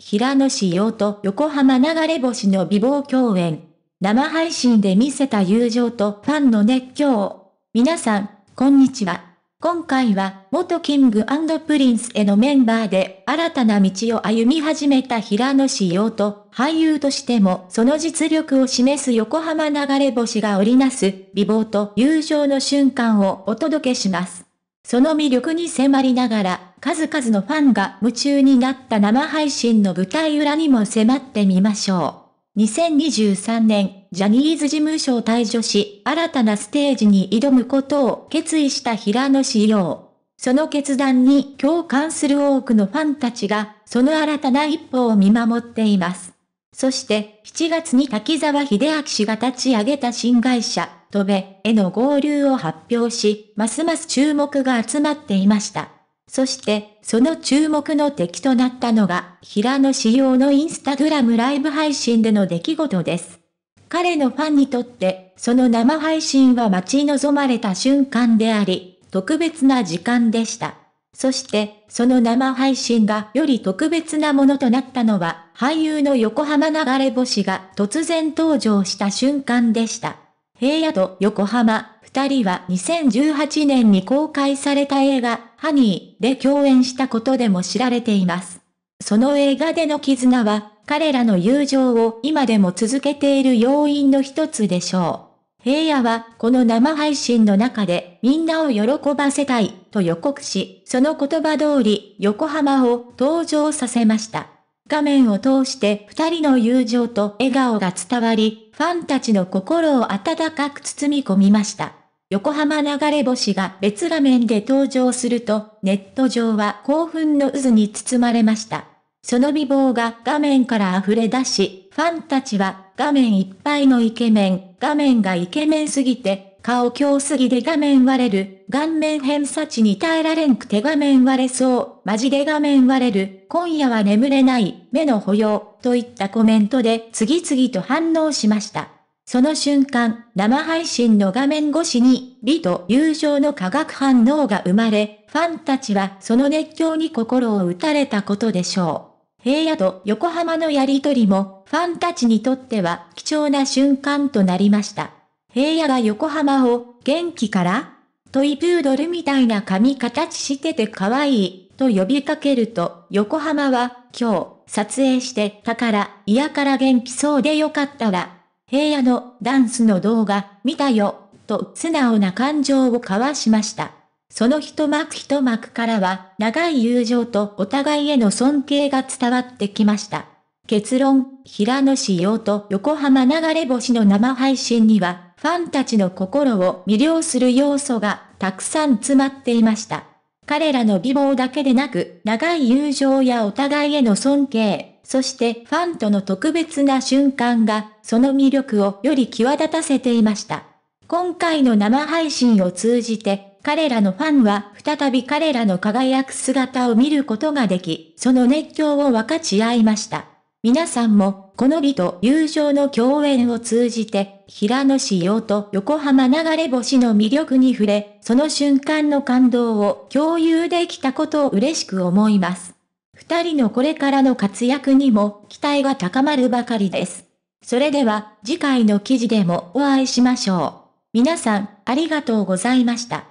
平野紫耀と横浜流れ星の美貌共演。生配信で見せた友情とファンの熱狂。皆さん、こんにちは。今回は、元キングプリンスへのメンバーで、新たな道を歩み始めた平野紫耀と、俳優としてもその実力を示す横浜流れ星が織りなす、美貌と友情の瞬間をお届けします。その魅力に迫りながら、数々のファンが夢中になった生配信の舞台裏にも迫ってみましょう。2023年、ジャニーズ事務所を退所し、新たなステージに挑むことを決意した平野紫耀。その決断に共感する多くのファンたちが、その新たな一歩を見守っています。そして、7月に滝沢秀明氏が立ち上げた新会社、とべへの合流を発表し、ますます注目が集まっていました。そして、その注目の敵となったのが、平野仕様のインスタグラムライブ配信での出来事です。彼のファンにとって、その生配信は待ち望まれた瞬間であり、特別な時間でした。そして、その生配信がより特別なものとなったのは、俳優の横浜流れ星が突然登場した瞬間でした。平野と横浜、二人は2018年に公開された映画、ハニーで共演したことでも知られています。その映画での絆は、彼らの友情を今でも続けている要因の一つでしょう。平野は、この生配信の中で、みんなを喜ばせたい、と予告し、その言葉通り、横浜を登場させました。画面を通して二人の友情と笑顔が伝わり、ファンたちの心を温かく包み込みました。横浜流れ星が別画面で登場すると、ネット上は興奮の渦に包まれました。その美貌が画面から溢れ出し、ファンたちは画面いっぱいのイケメン、画面がイケメンすぎて顔強すぎで画面割れる、顔面偏差値に耐えられんくて画面割れそう、マジで画面割れる、今夜は眠れない、目の保養、といったコメントで次々と反応しました。その瞬間、生配信の画面越しに、美と友情の化学反応が生まれ、ファンたちはその熱狂に心を打たれたことでしょう。平野と横浜のやりとりも、ファンたちにとっては貴重な瞬間となりました。平野が横浜を、元気からトイプードルみたいな髪形してて可愛い、と呼びかけると、横浜は、今日、撮影して、たから、嫌から元気そうでよかったら、平野のダンスの動画、見たよ、と素直な感情を交わしました。その一幕一幕からは、長い友情とお互いへの尊敬が伝わってきました。結論、平野仕様と横浜流れ星の生配信には、ファンたちの心を魅了する要素がたくさん詰まっていました。彼らの美貌だけでなく、長い友情やお互いへの尊敬、そしてファンとの特別な瞬間が、その魅力をより際立たせていました。今回の生配信を通じて、彼らのファンは再び彼らの輝く姿を見ることができ、その熱狂を分かち合いました。皆さんもこの美と友情の共演を通じて、平野紫耀と横浜流れ星の魅力に触れ、その瞬間の感動を共有できたことを嬉しく思います。二人のこれからの活躍にも期待が高まるばかりです。それでは次回の記事でもお会いしましょう。皆さん、ありがとうございました。